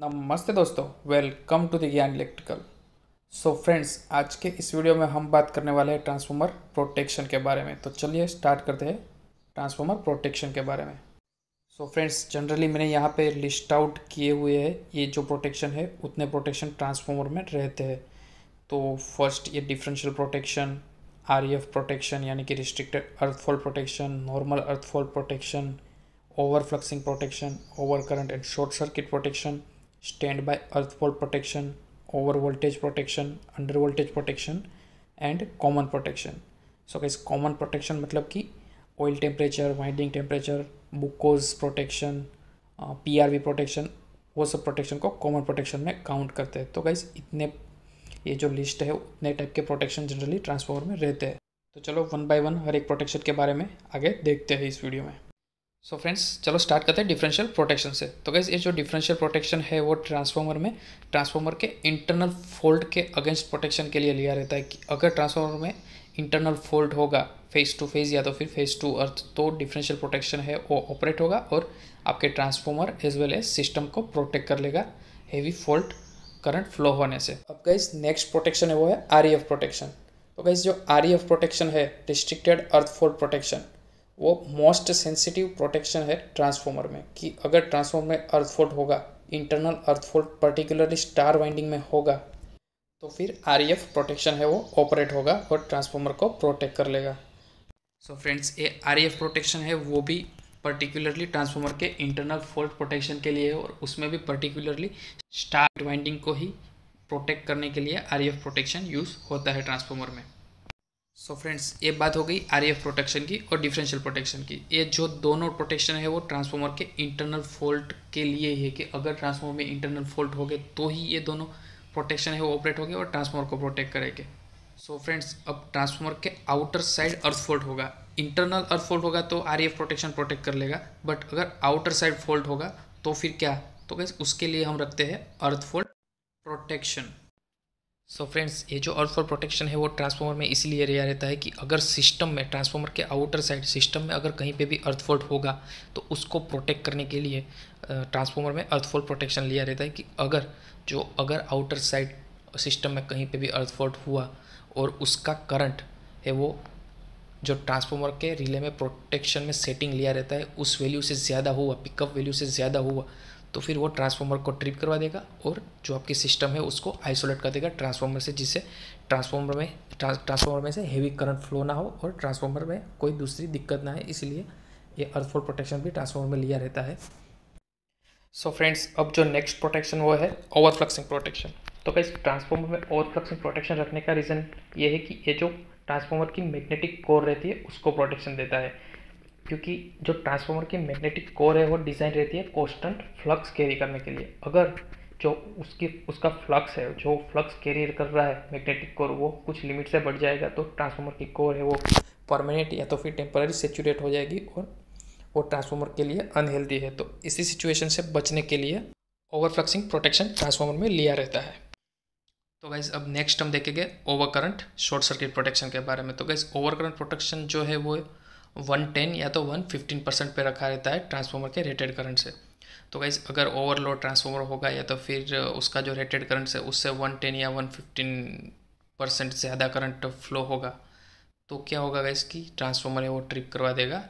नमस्ते दोस्तों welcome to the Gyan electrical so friends आज के इस वीडियो में हम बात करने वाले हैं ट्रांसफॉर्मर प्रोटेक्शन के बारे में तो चलिए स्टार्ट करते हैं ट्रांसफॉर्मर प्रोटेक्शन के बारे में सो फ्रेंड्स जनरली मैंने यहाँ पे लिस्ट आउट किए हुए हैं ये जो प्रोटेक्शन है उतने प्रोटेक्शन ट्रांसफॉर्मर में रहते हैं तो फर्स्ट ये डिफरेंशियल प्रोटेक्शन आर प्रोटेक्शन यानी कि restricted earth fault protection normal earth fault protection over fluxing protection over current and short circuit protection standby earth fault protection over voltage protection under voltage protection and common protection so guys common protection मतलब कि oil temperature winding temperature Buchholz protection P R V protection वो सब protection को common protection में count करते हैं तो guys इतने ये जो लिस्ट है उतने टाइप के प्रोटेक्शन जनरली ट्रांसफॉर्मर में रहते हैं तो चलो वन बाय वन हर एक प्रोटेक्शन के बारे में आगे देखते हैं इस वीडियो में सो so फ्रेंड्स चलो स्टार्ट करते हैं डिफरेंशियल प्रोटेक्शन से तो गैस ये जो डिफरेंशियल प्रोटेक्शन है वो ट्रांसफार्मर में ट्रांसफार्मर के इंटरनल फोल्ड के अगेंस्ट प्रोटेक्शन के लिए लिया रहता है कि अगर ट्रांसफार्मर में इंटरनल फोल्ड होगा फेस टू फेस या तो फिर फेस टू अर्थ तो डिफरेंशियल प्रोटेक्शन है वो ऑपरेट होगा और आपके transformer as well as system को प्रोटेक्ट कर लेगा हैवी फॉल्ट करंट फ्लो होने से अब गैस नेक्स्ट प्रोटेक्शन है वो है आर प्रोटेक्शन e तो गैस जो आर प्रोटेक्शन e है रिस्ट्रिक्टेड अर्थ फोल्ड प्रोटेक्शन वो मोस्ट सेंसिटिव प्रोटेक्शन है ट्रांसफॉर्मर में कि अगर ट्रांसफॉर्मर में अर्थफोल्ट होगा internal earth fault particularly star winding में होगा तो फिर आर प्रोटेक्शन e है वो ऑपरेट होगा और ट्रांसफॉर्मर को प्रोटेक्ट कर लेगा सो फ्रेंड्स ये आर प्रोटेक्शन e है वो भी पर्टिकुलरली ट्रांसफॉर्मर के इंटरनल फॉल्ट प्रोटेक्शन के लिए है और उसमें भी पर्टिकुलरली स्टार वाइंडिंग को ही प्रोटेक्ट करने के लिए आर प्रोटेक्शन यूज़ होता है ट्रांसफॉर्मर में सो so फ्रेंड्स ये बात हो गई आरएफ प्रोटेक्शन की और डिफरेंशियल प्रोटेक्शन की ये जो दोनों प्रोटेक्शन है वो ट्रांसफॉर्मर के इंटरनल फॉल्ट के लिए ही है कि अगर ट्रांसफॉर्मर में इंटरनल फॉल्ट हो गए तो ही ये दोनों प्रोटेक्शन है वो ऑपरेट होगी और ट्रांसफॉर्मर को प्रोटेक्ट करेंगे सो फ्रेंड्स अब ट्रांसफॉर्मर के आउटर साइड अर्थ फॉल्ट होगा इंटरनल अर्थ फॉल्ट होगा तो आर प्रोटेक्शन प्रोटेक्ट कर लेगा बट अगर आउटर साइड फॉल्ट होगा तो फिर क्या तो कैसे उसके लिए हम रखते हैं earth fault protection so so friends ये जो अर्थ फॉर प्रोटेक्शन है वो ट्रांसफॉर्मर में इसलिए रहा रहता है कि अगर सिस्टम में ट्रांसफॉर्मर के आउटर साइड सिस्टम में अगर कहीं पे भी अर्थ फॉल्ट होगा तो उसको प्रोटेक्ट करने के लिए ट्रांसफॉर्मर में अर्थ फॉल्ट प्रोटेक्शन लिया रहता है कि अगर जो अगर आउटर साइड सिस्टम में कहीं पर भी अर्थ फॉल्ट हुआ और उसका करंट है वो जो ट्रांसफॉर्मर के रिले में प्रोटेक्शन में सेटिंग लिया रहता है उस वैल्यू से ज़्यादा हुआ पिकअप वैल्यू से ज़्यादा हुआ तो फिर वो ट्रांसफार्मर को ट्रिप करवा देगा और जो आपकी सिस्टम है उसको आइसोलेट कर देगा ट्रांसफार्मर से जिससे ट्रांसफार्मर में ट्रांसफार्मर में से हेवी करंट फ्लो ना हो और ट्रांसफार्मर में कोई दूसरी दिक्कत ना है इसलिए ये अर्थफोल प्रोटेक्शन भी ट्रांसफार्मर में लिया रहता है सो so फ्रेंड्स अब जो नेक्स्ट प्रोटेक्शन वो है ओवर फ्लक्सिंग प्रोटेक्शन तो कैसे ट्रांसफार्मर में ओवर फ्लक्सिंग प्रोटेक्शन रखने का रीज़न ये है कि ये जो ट्रांसफार्मर की मैग्नेटिक कोर रहती है उसको प्रोटेक्शन देता है क्योंकि जो ट्रांसफार्मर की मैग्नेटिक कोर है वो डिज़ाइन रहती है कॉन्स्टेंट फ्लक्स कैरी करने के लिए अगर जो उसकी उसका फ्लक्स है जो फ्लक्स कैरियर कर रहा है मैग्नेटिक कोर वो कुछ लिमिट से बढ़ जाएगा तो ट्रांसफार्मर की कोर है वो परमानेंट या तो फिर टेम्पररी सेचूरेट हो जाएगी और वो ट्रांसफार्मर के लिए अनहेल्दी है तो इसी सिचुएशन से बचने के लिए ओवरफ्लक्सिंग प्रोटेक्शन ट्रांसफार्मर में लिया रहता है तो गैस अब नेक्स्ट हम देखेंगे over current short circuit protection के बारे में तो गैस ओवर करंट प्रोटेक्शन जो है वो वन टेन या तो वन फिफ्टीन परसेंट पर रखा रहता है ट्रांसफॉर्मर के रेटेड करंट से तो गाइज अगर ओवरलोड ट्रांसफॉर्मर होगा या तो फिर उसका जो रेटेड करंट है उससे वन टेन या वन फिफ्टीन परसेंट ज़्यादा करंट फ्लो होगा तो क्या होगा गाइज कि ट्रांसफॉर्मर है वो ट्रिप करवा देगा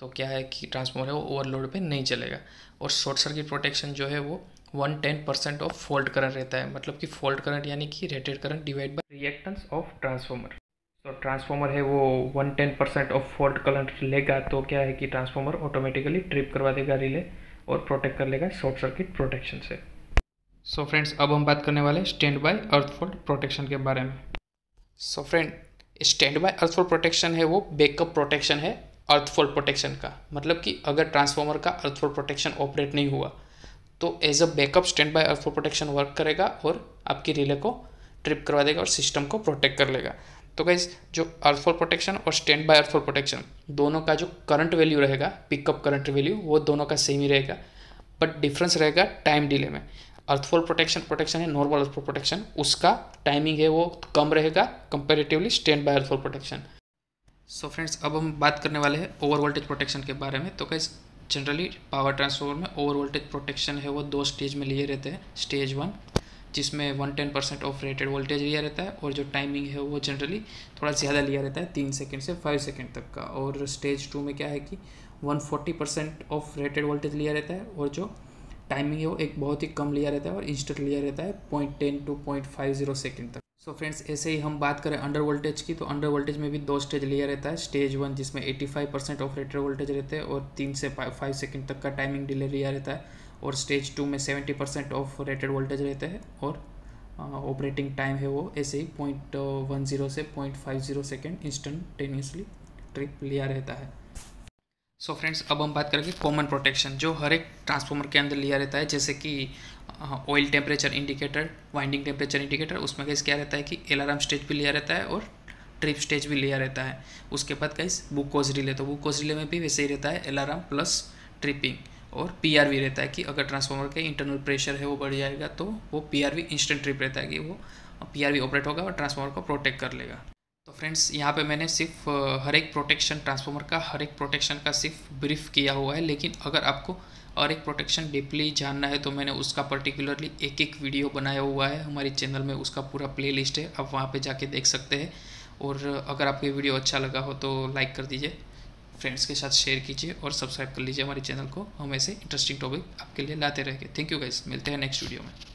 तो क्या है कि ट्रांसफॉर्मर है वो ओवरलोड पर नहीं चलेगा और शॉर्ट सर्किट प्रोटेक्शन जो है वो one ten percent of fault current रहता है मतलब कि फॉल्ट करंट यानी कि rated current divide by reactance of transformer तो ट्रांसफार्मर है वो one ten percent of fault current लेगा तो क्या है कि ट्रांसफार्मर ऑटोमेटिकली ट्रिप करवा देगा रिले और प्रोटेक्ट कर लेगा शॉर्ट सर्किट प्रोटेक्शन से सो so फ्रेंड्स अब हम बात करने वाले standby earth fault protection के बारे में so friend standby earth fault protection है वो बैकअप प्रोटेक्शन है अर्थ फॉल्ट प्रोटेक्शन का मतलब कि अगर ट्रांसफार्मर का अर्थ फॉल्ट प्रोटेक्शन ऑपरेट नहीं हुआ तो as a backup standby earth fault protection work करेगा और आपकी रिले को ट्रिप करवा देगा और सिस्टम को प्रोटेक्ट कर लेगा तो गाइज जो अर्थ फॉर प्रोटेक्शन और standby earth fault protection दोनों का जो करंट वैल्यू रहेगा पिकअप करंट वैल्यू वो दोनों का सेम ही रहेगा बट डिफरेंस रहेगा टाइम डिले में अर्थ फॉर प्रोटेक्शन प्रोटेक्शन है नॉर्मल अर्थ फॉर प्रोटेक्शन उसका टाइमिंग है वो कम रहेगा comparatively standby earth fault protection so friends अब हम बात करने वाले हैं ओवर वोल्टेज प्रोटेक्शन के बारे में तो गाइज जनरली पावर ट्रांसफॉर्मर में ओवर वोल्टेज प्रोटेक्शन है वो दो स्टेज में लिए रहते हैं स्टेज वन जिसमें one ten percent of rated voltage लिया रहता है और जो टाइमिंग है वो जनरली थोड़ा ज़्यादा लिया रहता है तीन सेकेंड से फाइव सेकेंड तक का और स्टेज टू में क्या है कि one forty percent of rated voltage लिया रहता है और जो टाइमिंग है वो एक बहुत ही कम लिया रहता है और इंस्टेंट लिया रहता है point ten to point five zero second तक सो फ्रेंड्स ऐसे ही हम बात करें अंडर वोल्टेज की तो अंडर वोल्टेज में भी दो स्टेज लिया रहता है स्टेज वन जिसमें eighty five percent of rated voltage रहते हैं और तीन से फाइव सेकेंड तक का टाइमिंग डिले लिया रहता है और स्टेज टू में seventy percent of rated voltage रहते हैं और ऑपरेटिंग टाइम है वो ऐसे ही पॉइंट वन ज़ीरो से point five zero second instantaneously trip लिया रहता है सो so फ्रेंड्स अब हम बात करेंगे कॉमन प्रोटेक्शन जो हर एक ट्रांसफॉर्मर के अंदर लिया रहता है जैसे कि oil temperature indicator winding temperature indicator उसमें कैसे क्या रहता है कि अलार्म स्टेज भी लिया रहता है और ट्रिप स्टेज भी लिया रहता है उसके बाद कैसे बुक कोज रिले तो बुक कोज रिले में भी वैसे ही रहता है अलार्म प्लस ट्रिपिंग और पी रहता है कि अगर ट्रांसफार्मर का इंटरनल प्रेशर है वो बढ़ जाएगा तो वो पी आर इंस्टेंट ट्रिप रहता है कि वो पी ऑपरेट होगा और ट्रांसफार्मर को प्रोटेक्ट कर लेगा तो फ्रेंड्स यहाँ पे मैंने सिर्फ हर एक प्रोटेक्शन ट्रांसफार्मर का हर एक प्रोटेक्शन का सिर्फ ब्रीफ किया हुआ है लेकिन अगर आपको और एक प्रोटेक्शन डीपली जानना है तो मैंने उसका पर्टिकुलरली एक एक वीडियो बनाया हुआ है हमारे चैनल में उसका पूरा प्ले है आप वहाँ पर जाके देख सकते हैं और अगर आपको वीडियो अच्छा लगा हो तो लाइक कर दीजिए फ्रेंड्स के साथ शेयर कीजिए और सब्सक्राइब कर लीजिए हमारे चैनल को हम ऐसे इंटरेस्टिंग टॉपिक आपके लिए लाते रहेंगे थैंक यू गाइज मिलते हैं नेक्स्ट वीडियो में